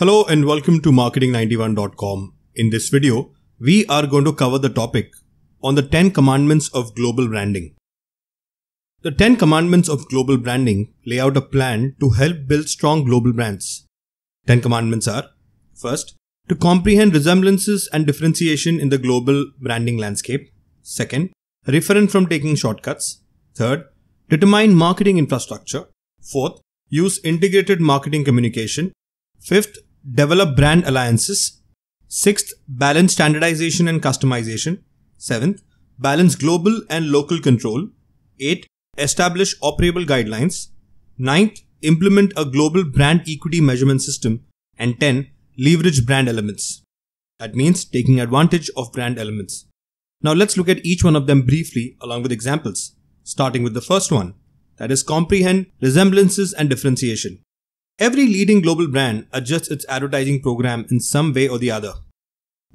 Hello and welcome to marketing91.com. In this video, we are going to cover the topic on the 10 commandments of global branding. The 10 commandments of global branding lay out a plan to help build strong global brands. 10 commandments are first, to comprehend resemblances and differentiation in the global branding landscape. Second, refrain from taking shortcuts. Third, determine marketing infrastructure. Fourth, use integrated marketing communication. Fifth, develop brand alliances. Sixth, balance standardization and customization. Seventh, balance global and local control. Eight, establish operable guidelines. Ninth, implement a global brand equity measurement system. And 10, leverage brand elements. That means taking advantage of brand elements. Now let's look at each one of them briefly along with examples, starting with the first one, that is comprehend resemblances and differentiation. Every leading global brand adjusts its advertising program in some way or the other.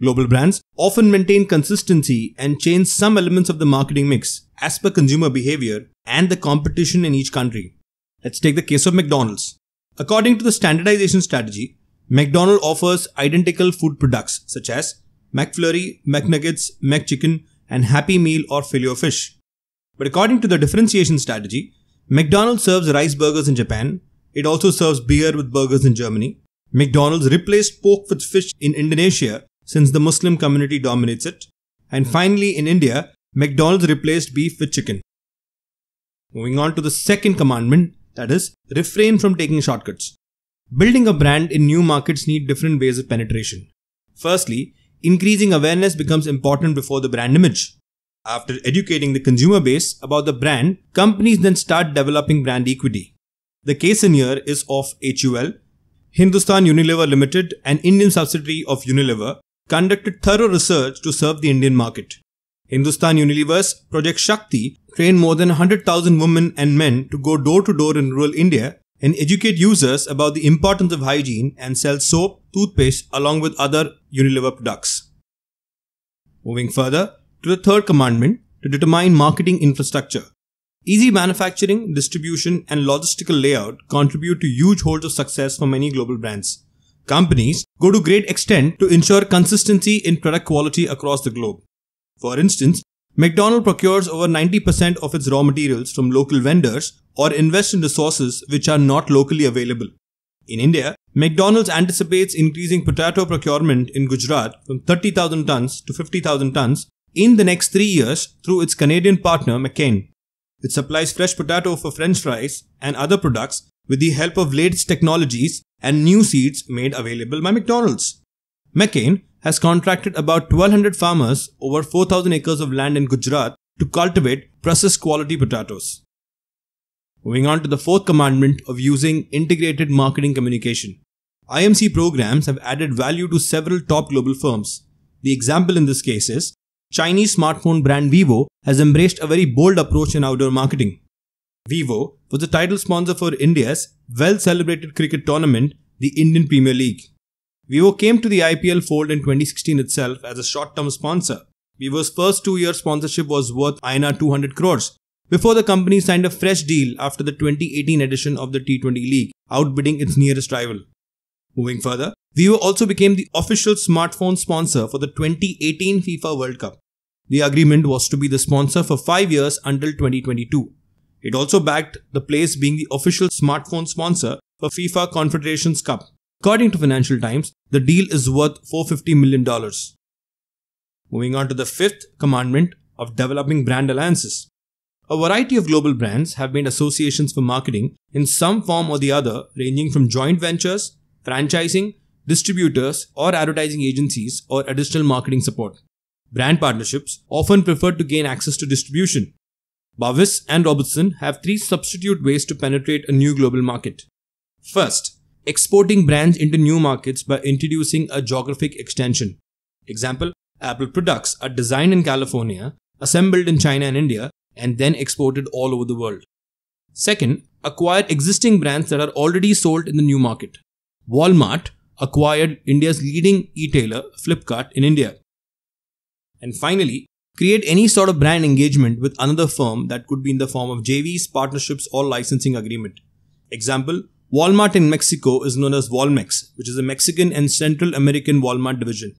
Global brands often maintain consistency and change some elements of the marketing mix as per consumer behavior and the competition in each country. Let's take the case of McDonald's. According to the standardization strategy, McDonald's offers identical food products such as McFlurry, McNuggets, McChicken, and Happy Meal or Filio Fish. But according to the differentiation strategy, McDonald's serves rice burgers in Japan, it also serves beer with burgers in Germany. McDonald's replaced pork with fish in Indonesia since the Muslim community dominates it. And finally, in India, McDonald's replaced beef with chicken. Moving on to the second commandment, that is, refrain from taking shortcuts. Building a brand in new markets need different ways of penetration. Firstly, increasing awareness becomes important before the brand image. After educating the consumer base about the brand, companies then start developing brand equity. The case in here is of HUL. Hindustan Unilever Limited, an Indian subsidiary of Unilever, conducted thorough research to serve the Indian market. Hindustan Unilever's Project Shakti trained more than 100,000 women and men to go door to door in rural India and educate users about the importance of hygiene and sell soap, toothpaste along with other Unilever products. Moving further to the third commandment to determine marketing infrastructure. Easy manufacturing, distribution, and logistical layout contribute to huge holds of success for many global brands. Companies go to great extent to ensure consistency in product quality across the globe. For instance, McDonald's procures over 90% of its raw materials from local vendors or invests in resources which are not locally available. In India, McDonald's anticipates increasing potato procurement in Gujarat from 30,000 tons to 50,000 tons in the next three years through its Canadian partner McCain. It supplies fresh potato for french fries and other products with the help of latest technologies and new seeds made available by McDonald's. McCain has contracted about 1200 farmers over 4000 acres of land in Gujarat to cultivate processed quality potatoes. Moving on to the fourth commandment of using integrated marketing communication. IMC programs have added value to several top global firms. The example in this case is Chinese smartphone brand Vivo has embraced a very bold approach in outdoor marketing. Vivo was the title sponsor for India's well celebrated cricket tournament, the Indian Premier League. Vivo came to the IPL fold in 2016 itself as a short term sponsor. Vivo's first two year sponsorship was worth INR 200 crores before the company signed a fresh deal after the 2018 edition of the T20 League, outbidding its nearest rival. Moving further, Vivo also became the official smartphone sponsor for the 2018 FIFA World Cup. The agreement was to be the sponsor for 5 years until 2022. It also backed the place being the official smartphone sponsor for FIFA Confederations Cup. According to Financial Times, the deal is worth $450 million. Moving on to the fifth commandment of developing brand alliances. A variety of global brands have made associations for marketing in some form or the other, ranging from joint ventures, franchising, distributors, or advertising agencies or additional marketing support brand partnerships often prefer to gain access to distribution. Bavis and Robertson have three substitute ways to penetrate a new global market. First, exporting brands into new markets by introducing a geographic extension. Example, Apple products are designed in California, assembled in China and India, and then exported all over the world. Second, acquire existing brands that are already sold in the new market. Walmart acquired India's leading e-tailer Flipkart in India. And finally, create any sort of brand engagement with another firm that could be in the form of JVs, partnerships, or licensing agreement. Example, Walmart in Mexico is known as Walmex, which is a Mexican and Central American Walmart division.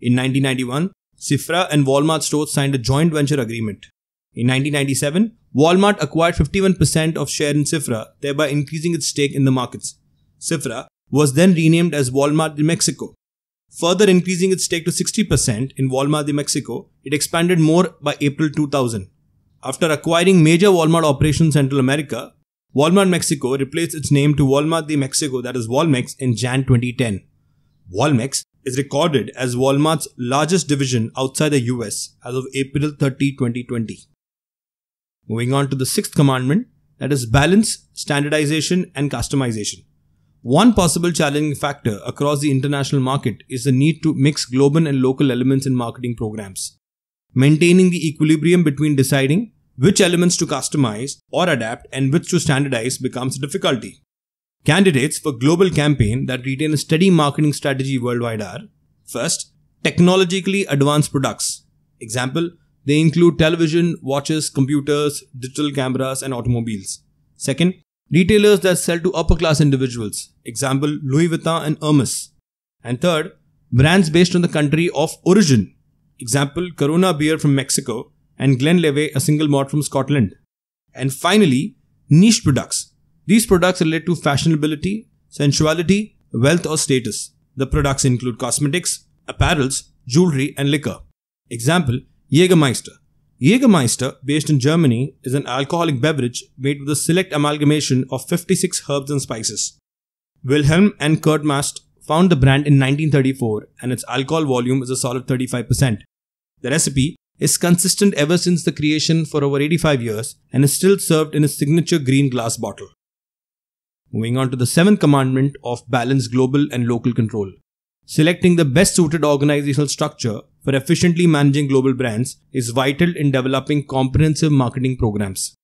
In 1991, Cifra and Walmart stores signed a joint venture agreement. In 1997, Walmart acquired 51% of share in Cifra, thereby increasing its stake in the markets. Cifra was then renamed as Walmart in Mexico further increasing its stake to 60% in Walmart de Mexico. It expanded more by April 2000. After acquiring major Walmart operations in Central America, Walmart Mexico replaced its name to Walmart de Mexico, that is Walmex, in Jan 2010. Walmex is recorded as Walmart's largest division outside the US as of April 30, 2020. Moving on to the sixth commandment, that is balance, standardization, and customization. One possible challenging factor across the international market is the need to mix global and local elements in marketing programs. Maintaining the equilibrium between deciding which elements to customize or adapt and which to standardize becomes a difficulty. Candidates for global campaign that retain a steady marketing strategy worldwide are first, technologically advanced products. Example, they include television, watches, computers, digital cameras and automobiles. Second, retailers that sell to upper class individuals, example Louis Vuitton and Hermes. And third, brands based on the country of origin, example Corona beer from Mexico and Glenlivet a single malt from Scotland. And finally, niche products. These products relate to fashionability, sensuality, wealth or status. The products include cosmetics, apparels, jewelry and liquor. Example, Jägermeister, Jägermeister, based in Germany, is an alcoholic beverage made with a select amalgamation of 56 herbs and spices. Wilhelm and Kurt Mast found the brand in 1934 and its alcohol volume is a solid 35%. The recipe is consistent ever since the creation for over 85 years and is still served in a signature green glass bottle. Moving on to the seventh commandment of balanced global and local control. Selecting the best suited organizational structure for efficiently managing global brands is vital in developing comprehensive marketing programs.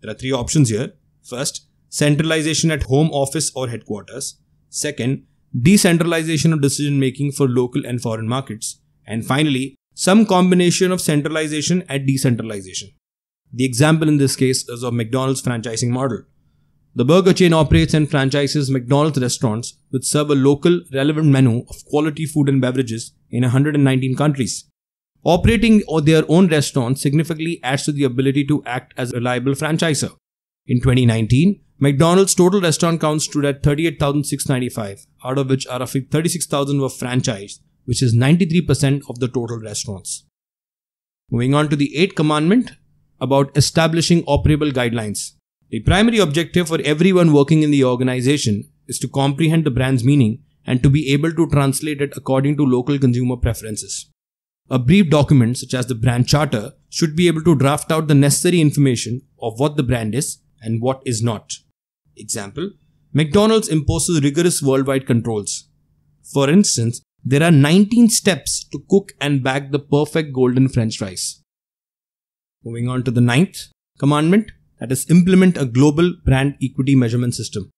There are three options here. First, centralization at home office or headquarters. Second, decentralization of decision making for local and foreign markets. And finally, some combination of centralization and decentralization. The example in this case is of McDonald's franchising model, the burger chain operates and franchises McDonald's restaurants which serve a local, relevant menu of quality food and beverages in 119 countries. Operating their own restaurants significantly adds to the ability to act as a reliable franchisor. In 2019, McDonald's total restaurant count stood at 38,695, out of which roughly 36,000 were franchised, which is 93% of the total restaurants. Moving on to the 8th commandment about establishing operable guidelines. The primary objective for everyone working in the organization is to comprehend the brand's meaning and to be able to translate it according to local consumer preferences. A brief document, such as the brand charter, should be able to draft out the necessary information of what the brand is and what is not. Example McDonald's imposes rigorous worldwide controls. For instance, there are 19 steps to cook and bag the perfect golden french fries. Moving on to the ninth commandment that is, implement a global brand equity measurement system.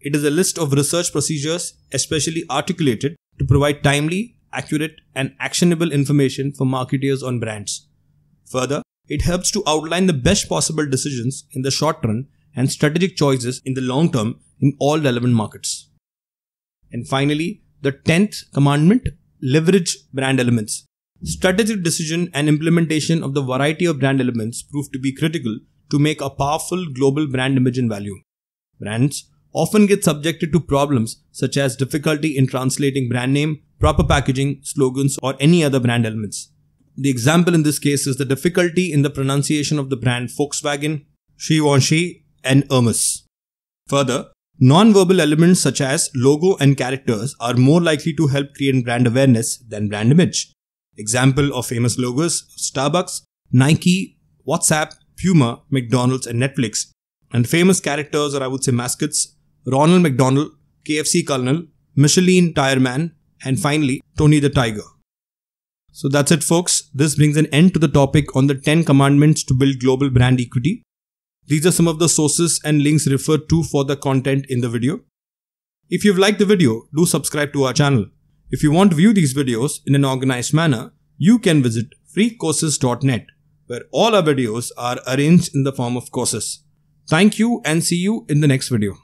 It is a list of research procedures, especially articulated, to provide timely, accurate, and actionable information for marketers on brands. Further, it helps to outline the best possible decisions in the short run and strategic choices in the long term in all relevant markets. And finally, the 10th commandment leverage brand elements. Strategic decision and implementation of the variety of brand elements prove to be critical to make a powerful global brand image and value. Brands often get subjected to problems such as difficulty in translating brand name, proper packaging, slogans, or any other brand elements. The example in this case is the difficulty in the pronunciation of the brand Volkswagen, Givenchy, and Hermes. Further, non-verbal elements such as logo and characters are more likely to help create brand awareness than brand image. Example of famous logos Starbucks, Nike, WhatsApp, Puma, McDonald's, and Netflix. And famous characters, or I would say mascots, Ronald McDonald, KFC Colonel, Michelin Tire Man, and finally, Tony the Tiger. So that's it, folks. This brings an end to the topic on the 10 commandments to build global brand equity. These are some of the sources and links referred to for the content in the video. If you've liked the video, do subscribe to our channel. If you want to view these videos in an organized manner, you can visit freecourses.net where all our videos are arranged in the form of courses. Thank you and see you in the next video.